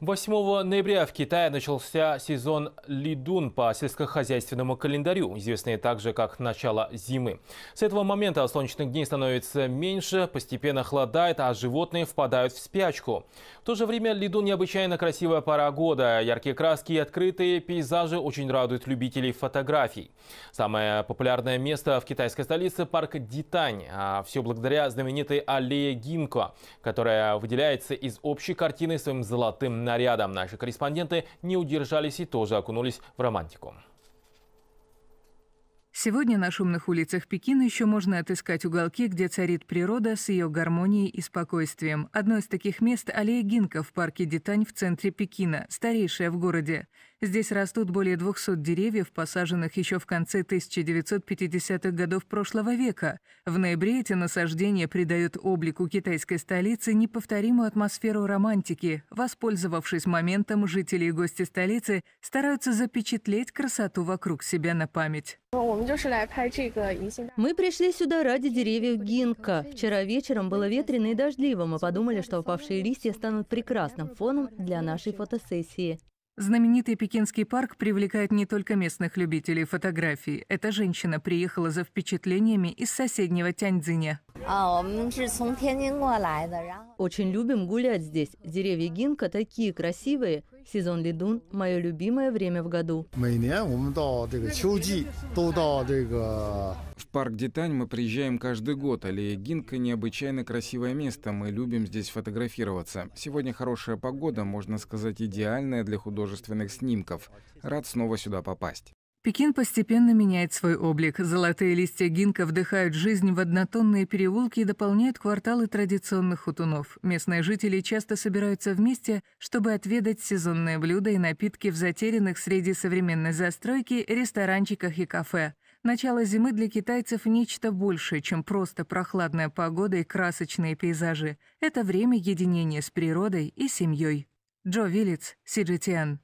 8 ноября в Китае начался сезон Лидун по сельскохозяйственному календарю, известный также как начало зимы. С этого момента солнечных дней становится меньше, постепенно холодает, а животные впадают в спячку. В то же время Лидун необычайно красивая пора года. Яркие краски и открытые пейзажи очень радуют любителей фотографий. Самое популярное место в китайской столице – парк Дитань. А все благодаря знаменитой аллее Гинко, которая выделяется из общей картины своим золотым нарядом. Наши корреспонденты не удержались и тоже окунулись в романтику. Сегодня на шумных улицах Пекина еще можно отыскать уголки, где царит природа с ее гармонией и спокойствием. Одно из таких мест – аллея Гинка в парке Дитань в центре Пекина, старейшая в городе. Здесь растут более 200 деревьев, посаженных еще в конце 1950-х годов прошлого века. В ноябре эти насаждения придают облику китайской столицы неповторимую атмосферу романтики. Воспользовавшись моментом, жители и гости столицы стараются запечатлеть красоту вокруг себя на память. Мы пришли сюда ради деревьев гинка. Вчера вечером было ветрено и дождливо. Мы подумали, что упавшие листья станут прекрасным фоном для нашей фотосессии. Знаменитый Пекинский парк привлекает не только местных любителей фотографий. Эта женщина приехала за впечатлениями из соседнего Тяньцзиня. Очень любим гулять здесь. Деревья гинка такие красивые. Сезон ледун – мое любимое время в году. В парк Дитань мы приезжаем каждый год. Аллея Гинка – необычайно красивое место. Мы любим здесь фотографироваться. Сегодня хорошая погода, можно сказать, идеальная для художественных снимков. Рад снова сюда попасть. Пекин постепенно меняет свой облик. Золотые листья гинка вдыхают жизнь в однотонные переулки и дополняют кварталы традиционных хутунов. Местные жители часто собираются вместе, чтобы отведать сезонные блюда и напитки в затерянных среди современной застройки ресторанчиках и кафе. Начало зимы для китайцев – нечто большее, чем просто прохладная погода и красочные пейзажи. Это время единения с природой и семьей. Джо Виллиц, Сиджитиан.